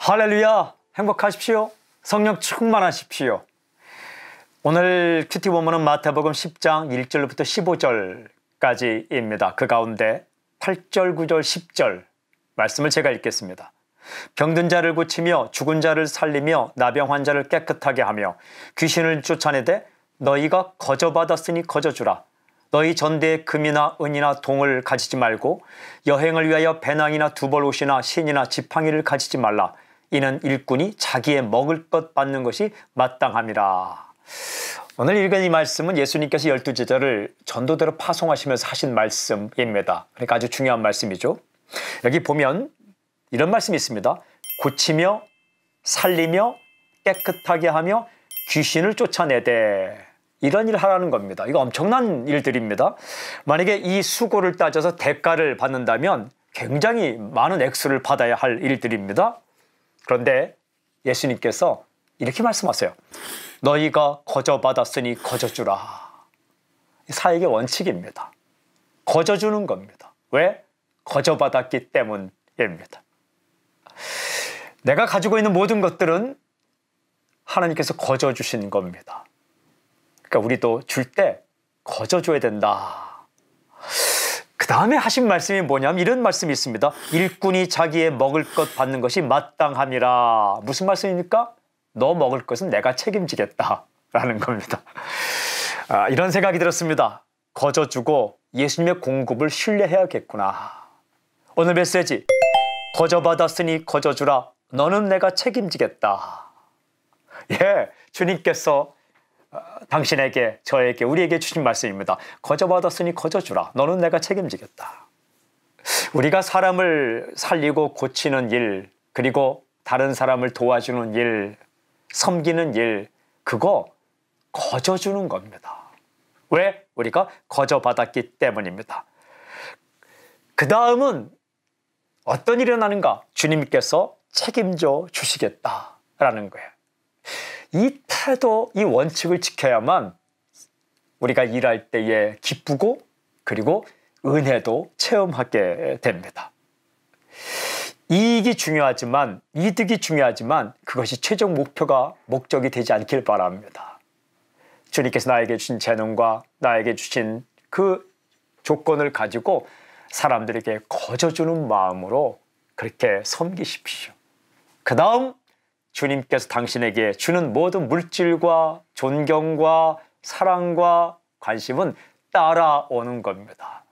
할렐루야! 행복하십시오. 성령 충만하십시오. 오늘 큐티 본문은 마태복음 10장 1절부터 15절까지입니다. 그 가운데 8절, 9절, 10절 말씀을 제가 읽겠습니다. 병든 자를 고치며 죽은 자를 살리며 나병 환자를 깨끗하게 하며 귀신을 쫓아내되 너희가 거저 받았으니 거저 주라. 너희 전대에 금이나 은이나 동을 가지지 말고 여행을 위하여 배낭이나 두벌 옷이나 신이나 지팡이를 가지지 말라. 이는 일꾼이 자기의 먹을 것 받는 것이 마땅함이라. 오늘 읽은 이 말씀은 예수님께서 열두 제자를 전도대로 파송하시면서 하신 말씀입니다. 그러니까 아주 중요한 말씀이죠. 여기 보면 이런 말씀이 있습니다. 고치며 살리며 깨끗하게 하며 귀신을 쫓아내되 이런 일 하라는 겁니다. 이거 엄청난 일들입니다. 만약에 이 수고를 따져서 대가를 받는다면 굉장히 많은 액수를 받아야 할 일들입니다. 그런데 예수님께서 이렇게 말씀하세요. 너희가 거저 받았으니 거저 주라. 사역의 원칙입니다. 거저 주는 겁니다. 왜? 거저 받았기 때문입니다. 내가 가지고 있는 모든 것들은 하나님께서 거저 주신 겁니다. 그러니까 우리도 줄 때 거저 줘야 된다. 다음에 하신 말씀이 뭐냐면 이런 말씀이 있습니다. 일꾼이 자기의 먹을 것 받는 것이 마땅함이라. 무슨 말씀입니까? 너 먹을 것은 내가 책임지겠다. 라는 겁니다. 아, 이런 생각이 들었습니다. 거저 주고 예수님의 공급을 신뢰해야겠구나. 오늘 메시지. 거저 받았으니 거저 주라. 너는 내가 책임지겠다. 예, 주님께서 어, 당신에게 저에게 우리에게 주신 말씀입니다. 거저 받았으니 거저 주라. 너는 내가 책임지겠다. 우리가 사람을 살리고 고치는 일 그리고 다른 사람을 도와주는 일 섬기는 일 그거 거저 주는 겁니다. 왜? 우리가 거저 받았기 때문입니다. 그 다음은 어떤 일이 일어나는가? 주님께서 책임져 주시겠다라는 거예요. 이 태도, 이 원칙을 지켜야만 우리가 일할 때에 기쁘고 그리고 은혜도 체험하게 됩니다. 이익이 중요하지만 이득이 중요하지만 그것이 최종 목표가 목적이 되지 않길 바랍니다. 주님께서 나에게 주신 재능과 나에게 주신 그 조건을 가지고 사람들에게 거저주는 마음으로 그렇게 섬기십시오. 그 다음 주님께서 당신에게 주는 모든 물질과 존경과 사랑과 관심은 따라오는 겁니다.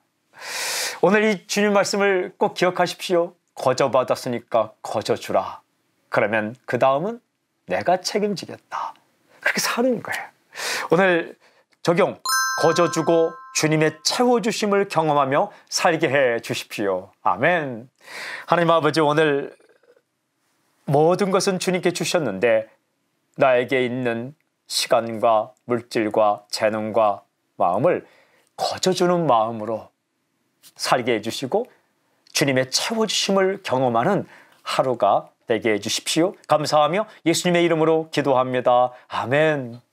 오늘 이 주님 말씀을 꼭 기억하십시오. 거저 받았으니까 거저 주라. 그러면 그 다음은 내가 책임지겠다. 그렇게 사는 거예요. 오늘 적용, 거저 주고 주님의 채워주심을 경험하며 살게 해 주십시오. 아멘. 하나님 아버지, 오늘 모든 것은 주님께 주셨는데 나에게 있는 시간과 물질과 재능과 마음을 거저주는 마음으로 살게 해주시고 주님의 채워주심을 경험하는 하루가 되게 해주십시오. 감사하며 예수님의 이름으로 기도합니다. 아멘.